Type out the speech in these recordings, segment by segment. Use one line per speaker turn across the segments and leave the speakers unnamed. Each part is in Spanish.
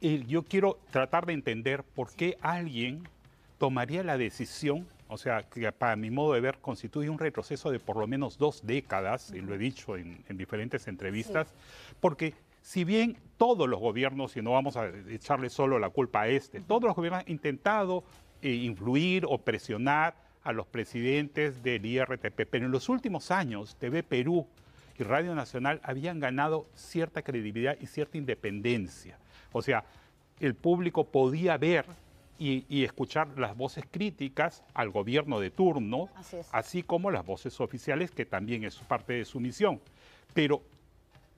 yo quiero tratar de entender por qué alguien tomaría la decisión, o sea, que para mi modo de ver constituye un retroceso de por lo menos dos décadas, y lo he dicho en, diferentes entrevistas, porque si bien todos los gobiernos, y no vamos a echarle solo la culpa a este, todos los gobiernos han intentado eh, influir o presionar a los presidentes del IRTP, pero en los últimos años TV Perú y Radio Nacional habían ganado cierta credibilidad y cierta independencia. O sea, el público podía ver y, escuchar las voces críticas al gobierno de turno, así, así, como las voces oficiales, que también es parte de su misión. Pero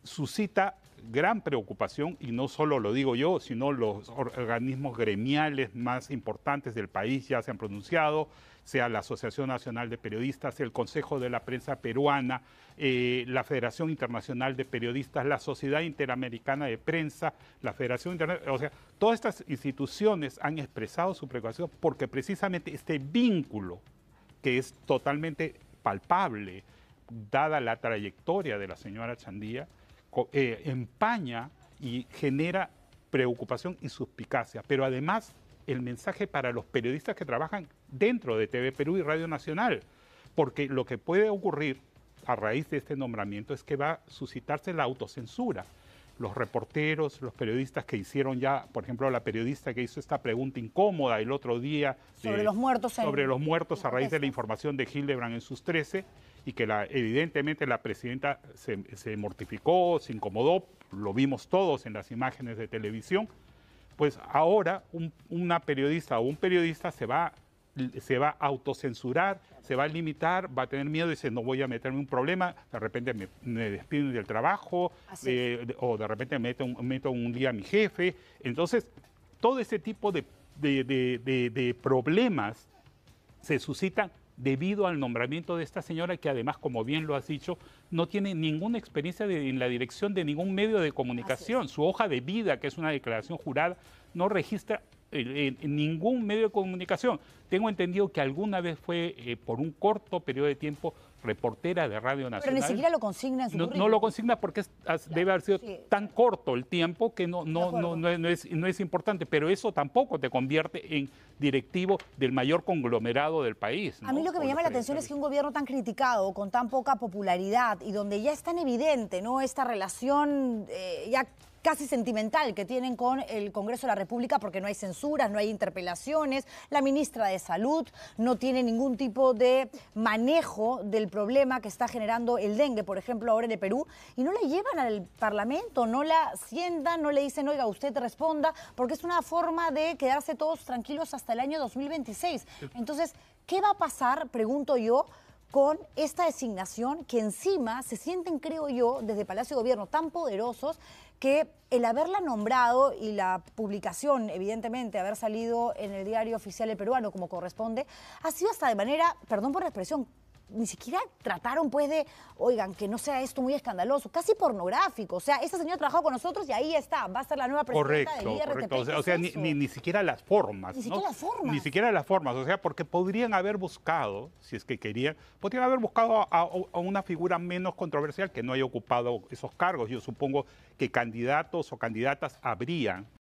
suscita gran preocupación, y no solo lo digo yo, sino los organismos gremiales más importantes del país ya se han pronunciado, sea la Asociación Nacional de Periodistas, el Consejo de la Prensa Peruana, eh, la Federación Internacional de Periodistas, la Sociedad Interamericana de Prensa, la Federación Internacional, o sea, todas estas instituciones han expresado su preocupación porque precisamente este vínculo, que es totalmente palpable, dada la trayectoria de la señora Chandía, eh, empaña y genera preocupación y suspicacia, pero además el mensaje para los periodistas que trabajan dentro de TV Perú y Radio Nacional, porque lo que puede ocurrir a raíz de este nombramiento es que va a suscitarse la autocensura. Los reporteros, los periodistas que hicieron ya, por ejemplo, la periodista que hizo esta pregunta incómoda el otro día sobre, los, muertos sobre los muertos a raíz de la información de Hildebrand en sus 13, y que evidentemente la presidenta se, mortificó, se incomodó, lo vimos todos en las imágenes de televisión, pues ahora una periodista o un periodista se va, se va a autocensurar, se va a limitar, va a tener miedo y dice, no voy a meterme un problema, de repente me, me despiden del trabajo eh, o de repente meto, un día a mi jefe. Entonces, todo ese tipo de, de problemas se suscitan debido al nombramiento de esta señora que además, como bien lo has dicho, no tiene ninguna experiencia en la dirección de ningún medio de comunicación. Su hoja de vida, que es una declaración jurada, no registra en, ningún medio de comunicación. Tengo entendido que alguna vez fue eh, por un corto periodo de tiempo reportera de Radio Nacional. Pero ni siquiera
lo consigna en su no, no lo
consigna porque debe haber sido tan corto el tiempo que no, no, no, es, no es importante, pero eso tampoco te convierte en directivo del mayor conglomerado del país. A mí lo que me llama la atención es que un
gobierno tan criticado, con tan poca popularidad y donde ya es tan evidente ¿no? esta relación eh, ya casi sentimental que tienen con el Congreso de la República porque no hay censuras, no hay interpelaciones, la ministra de Salud no tiene ningún tipo de manejo del problema que está generando el dengue, por ejemplo, ahora en el Perú, y no la llevan al Parlamento, no la sientan, no le dicen, oiga, usted responda, porque es una forma de quedarse todos tranquilos hasta el año 2026. Entonces, ¿qué va a pasar, pregunto yo, con esta designación que encima se sienten, creo yo, desde Palacio de Gobierno tan poderosos que el haberla nombrado y la publicación, evidentemente, haber salido en el diario oficial El Peruano como corresponde, ha sido hasta de manera, perdón por la expresión, ni siquiera trataron pues de, oigan, que no sea esto muy escandaloso, casi pornográfico. O sea, señor señora trabajó con nosotros y ahí está, va a ser la nueva presidenta correcto, del Correcto. O sea,
ni, siquiera las formas. Ni siquiera las formas. Ni siquiera las formas. O sea, porque podrían haber buscado, si es que querían, podrían haber buscado a una figura menos controversial que no haya ocupado esos cargos. Yo supongo que candidatos o candidatas habrían